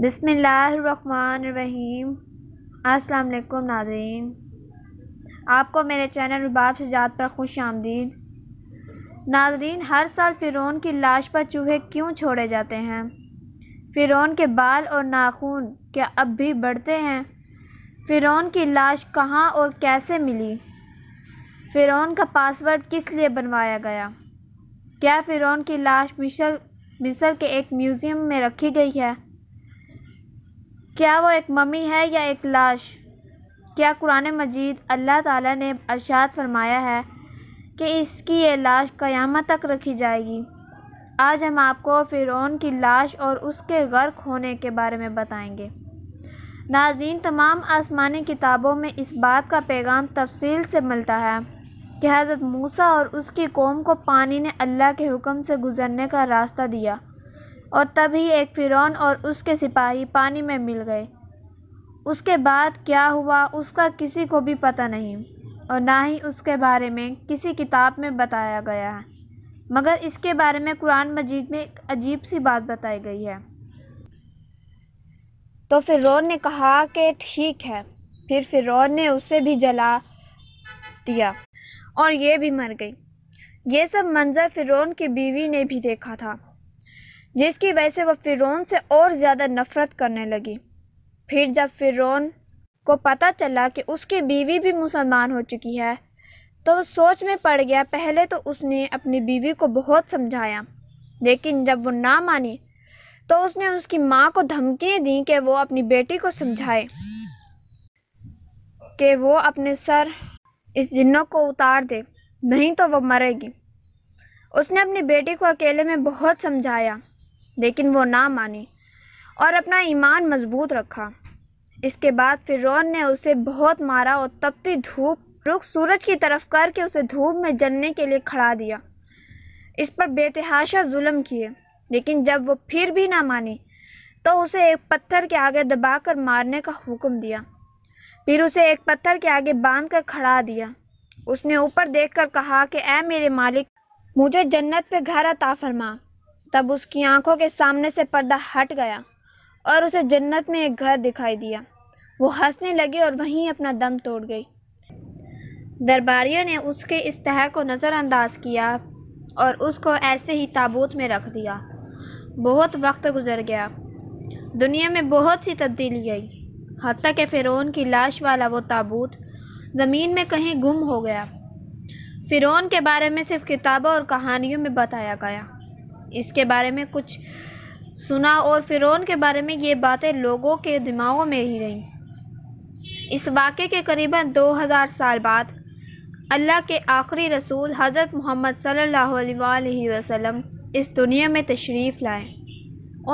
बसमीम अस्सलाम वालेकुम नाजरीन आपको मेरे चैनल रुबाब सजात पर खुश आमदीद नाजरीन हर साल फ़िरौन की लाश पर चूहे क्यों छोड़े जाते हैं फ़िरौन के बाल और नाखून क्या अब भी बढ़ते हैं फ़िरौन की लाश कहाँ और कैसे मिली फ़िरौन का पासवर्ड किस लिए बनवाया गया क्या फ़िरौन की लाश मिसल मिसर के एक म्यूज़ियम में रखी गई है क्या वो एक ममी है या एक लाश क्या कुरान मजीद अल्लाह ताला ने अरशाद फरमाया है कि इसकी ये लाश क़यामत तक रखी जाएगी आज हम आपको फ़िरौन की लाश और उसके गर्क होने के बारे में बताएंगे नाजीन तमाम आसमानी किताबों में इस बात का पैगाम तफसील से मिलता है कि हज़रत मूसा और उसकी कौम को पानी ने अल्लाह के हुक्म से गुज़रने का रास्ता दिया और तभी एक फ़िरौन और उसके सिपाही पानी में मिल गए उसके बाद क्या हुआ उसका किसी को भी पता नहीं और ना ही उसके बारे में किसी किताब में बताया गया है मगर इसके बारे में कुरान मजीद में एक अजीब सी बात बताई गई है तो रोन ने कहा कि ठीक है फिर रोन ने उसे भी जला दिया और ये भी मर गई ये सब मंज़र फ़िरौन की बीवी ने भी देखा था जिसकी वजह से वह फ़िरौन से और ज़्यादा नफ़रत करने लगी फिर जब फ़िरौन को पता चला कि उसकी बीवी भी मुसलमान हो चुकी है तो वह सोच में पड़ गया पहले तो उसने अपनी बीवी को बहुत समझाया लेकिन जब वो ना मानी तो उसने उसकी माँ को धमकियाँ दी कि वो अपनी बेटी को समझाए कि वो अपने सर इस जिन्नों को उतार दे नहीं तो वो मरेगी उसने अपनी बेटी को अकेले में बहुत समझाया लेकिन वो ना मानी और अपना ईमान मजबूत रखा इसके बाद फिरौन ने उसे बहुत मारा और तपती धूप रुख सूरज की तरफ करके उसे धूप में जलने के लिए खड़ा दिया इस पर बेतहाशा जुल्म किए लेकिन जब वो फिर भी ना मानी तो उसे एक पत्थर के आगे दबाकर मारने का हुक्म दिया फिर उसे एक पत्थर के आगे बांध कर खड़ा दिया उसने ऊपर देखकर कहा कि ऐ मेरे मालिक मुझे जन्नत पे घर अता फरमा तब उसकी आंखों के सामने से पर्दा हट गया और उसे जन्नत में एक घर दिखाई दिया वो हंसने लगी और वहीं अपना दम तोड़ गई दरबारियों ने उसके इस तह को नज़रअंदाज किया और उसको ऐसे ही ताबूत में रख दिया बहुत वक्त गुजर गया दुनिया में बहुत सी तब्दीली आई हती कि फ़िरौन की लाश वाला वो ताबूत ज़मीन में कहीं गुम हो गया फ़िरौन के बारे में सिर्फ किताबों और कहानियों में बताया गया इसके बारे में कुछ सुना और फ़िरौन के बारे में ये बातें लोगों के दिमागों में ही रहीं इस वाक़े के करीबन 2000 साल बाद अल्लाह के आखिरी रसूल हज़रत मोहम्मद अलैहि वसल्लम इस दुनिया में तशरीफ़ लाए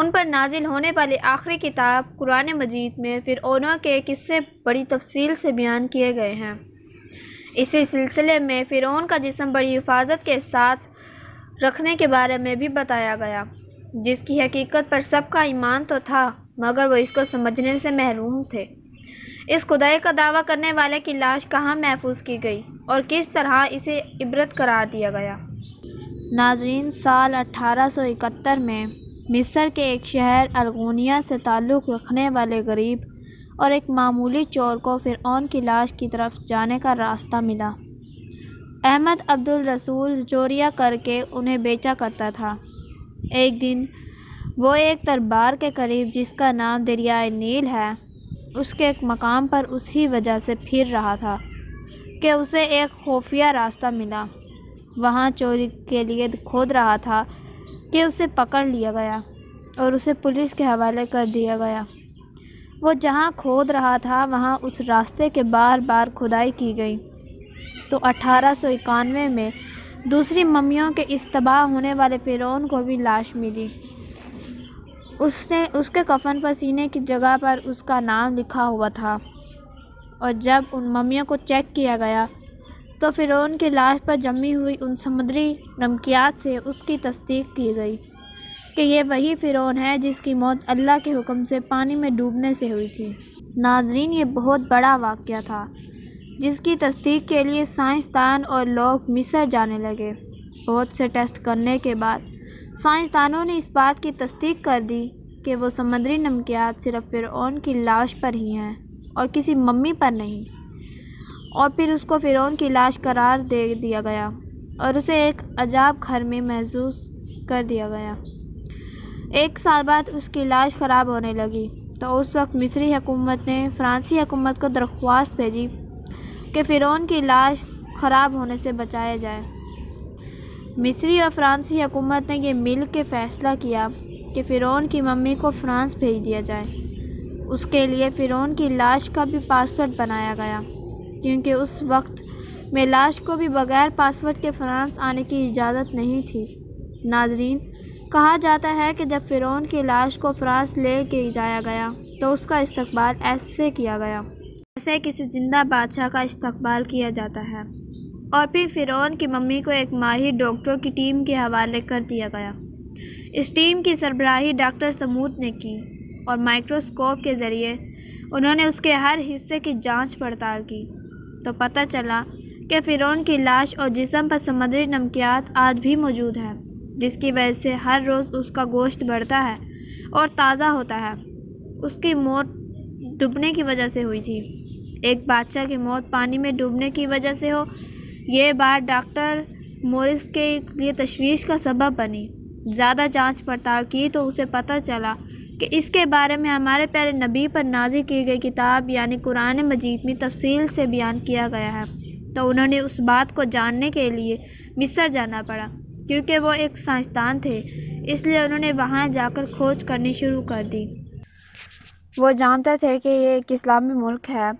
उन पर नाजिल होने वाली आखिरी किताब कुरान मजीद में फिर के किस्से बड़ी तफसील से बयान किए गए हैं इसी सिलसिले में फ़िरौन का जिसम बड़ी हिफाजत के साथ रखने के बारे में भी बताया गया जिसकी हकीकत पर सबका ईमान तो था मगर वो इसको समझने से महरूम थे इस खुदाई का दावा करने वाले की लाश कहाँ महफूज की गई और किस तरह इसे इबरत करार दिया गया नाजरीन साल 1871 में मिस्र के एक शहर अलगोनिया से ताल्लुक़ रखने वाले गरीब और एक मामूली चोर को फिर की लाश की तरफ जाने का रास्ता मिला अहमद अब्दुल रसूल चोरियाँ करके उन्हें बेचा करता था एक दिन वो एक दरबार के करीब जिसका नाम दरियाए नील है उसके एक मकाम पर उसी वजह से फिर रहा था कि उसे एक खुफिया रास्ता मिला वहाँ चोरी के लिए खोद रहा था कि उसे पकड़ लिया गया और उसे पुलिस के हवाले कर दिया गया वो जहाँ खोद रहा था वहाँ उस रास्ते के बार बार खुदाई की गई तो अठारह में दूसरी ममियों के इस तबाह होने वाले फ़िरौन को भी लाश मिली उसने उसके कफन पर सीने की जगह पर उसका नाम लिखा हुआ था और जब उन ममियों को चेक किया गया तो फ़िरौन की लाश पर जमी हुई उन समुद्री नमकियात से उसकी तस्दीक की गई कि यह वही फ़िरौन है जिसकी मौत अल्लाह के हुक्म से पानी में डूबने से हुई थी नाजरीन ये बहुत बड़ा वाक़ था जिसकी तस्दीक के लिए साइंसदान और लोग मिसर जाने लगे बहुत से टेस्ट करने के बाद साइंसदानों ने इस बात की तस्दीक कर दी कि वो समुद्री नमकियात सिर्फ फ़िरौन की लाश पर ही हैं और किसी मम्मी पर नहीं और फिर उसको फ़िरौन की लाश करार दे दिया गया और उसे एक अजाब घर में महसूस कर दिया गया एक साल बाद उसकी लाश ख़राब होने लगी तो उस वक्त मिस्री हुकूमत ने फ्रांसी हुकूमत को दरख्वास्त भेजी कि फ़िरौन की लाश ख़राब होने से बचाया जाए मिस्री और फ्रांसी हुकूमत ने यह मिल के फ़ैसला किया कि फ़िरौन की मम्मी को फ्रांस भेज दिया जाए उसके लिए फ़िरौन की लाश का भी पासपोर्ट बनाया गया क्योंकि उस वक्त में लाश को भी बग़ैर पासपोर्ट के फ्रांस आने की इजाज़त नहीं थी नाजरीन कहा जाता है कि जब फ़िरौन की लाश को फ्रांस ले के जाया गया तो उसका इस्तबाल ऐसे किया गया से किसी ज़िंदा बादशाह का इस्तकबाल किया जाता है और फिर फ़िरौन की मम्मी को एक माहिर डॉक्टरों की टीम के हवाले कर दिया गया इस टीम की सरबराही डॉक्टर समूद ने की और माइक्रोस्कोप के ज़रिए उन्होंने उसके हर हिस्से की जांच पड़ताल की तो पता चला कि फ़िरौन की लाश और जिसम पर समुद्री नमकियात आज भी मौजूद है जिसकी वजह से हर रोज़ उसका गोश्त बढ़ता है और ताज़ा होता है उसकी मौत डूबने की वजह से हुई थी एक बादशाह की मौत पानी में डूबने की वजह से हो ये बात डॉक्टर मोरिस के लिए तशवीश का सबब बनी ज़्यादा जांच पड़ताल की तो उसे पता चला कि इसके बारे में हमारे प्यारे नबी पर नाजिल की गई किताब यानी कुरान मजीद में तफसील से बयान किया गया है तो उन्होंने उस बात को जानने के लिए मिस्र जाना पड़ा क्योंकि वो एक साइंसदान थे इसलिए उन्होंने वहाँ जाकर खोज करनी शुरू कर दी वो जानते थे कि ये एक इस्लामी मुल्क है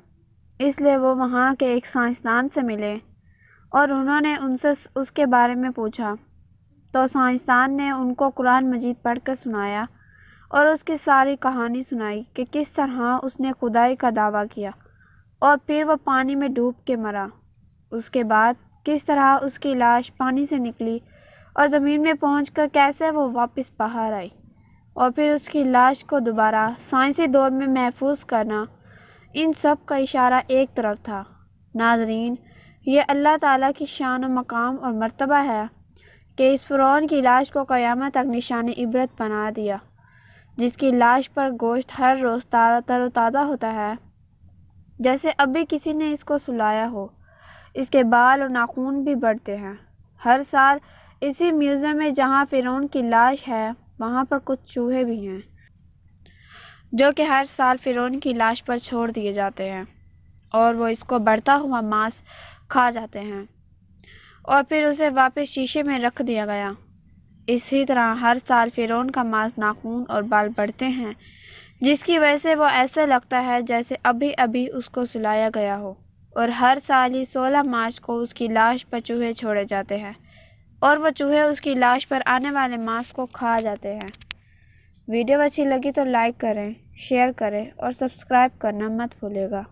इसलिए वो वहाँ के एक साइंसदान से मिले और उन्होंने उनसे उसके बारे में पूछा तो साइंसदान ने उनको कुरान मजीद पढ़कर सुनाया और उसकी सारी कहानी सुनाई कि किस तरह उसने खुदाई का दावा किया और फिर वह पानी में डूब के मरा उसके बाद किस तरह उसकी लाश पानी से निकली और ज़मीन में पहुँच कर कैसे वो वापस बाहर आई और फिर उसकी लाश को दोबारा साइंसी दौर में महफूज करना इन सब का इशारा एक तरफ था नाजरीन ये अल्लाह ताला की शान मकाम और मर्तबा है कि इस फ़रौन की लाश को क़यामत तक निशान इबरत बना दिया जिसकी लाश पर गोश्त हर रोज़ तारा तरोताज़ा होता है जैसे अभी किसी ने इसको सुलाया हो इसके बाल और नाखून भी बढ़ते हैं हर साल इसी म्यूज़ियम में जहाँ फ़िरौन की लाश है वहाँ पर कुछ चूहे भी हैं जो कि हर साल फ़िरौन की लाश पर छोड़ दिए जाते हैं और वो इसको बढ़ता हुआ मांस खा जाते हैं और फिर उसे वापस शीशे में रख दिया गया इसी तरह हर साल फ़िरौन का मांस नाखून और बाल बढ़ते हैं जिसकी वजह से वो ऐसा लगता है जैसे अभी अभी उसको सुलाया गया हो और हर साल ही सोलह मार्च को उसकी लाश पर चूहे छोड़े जाते हैं और वह चूहे उसकी लाश पर आने वाले मांस को खा जाते हैं वीडियो अच्छी लगी तो लाइक करें शेयर करें और सब्सक्राइब करना मत भूलेगा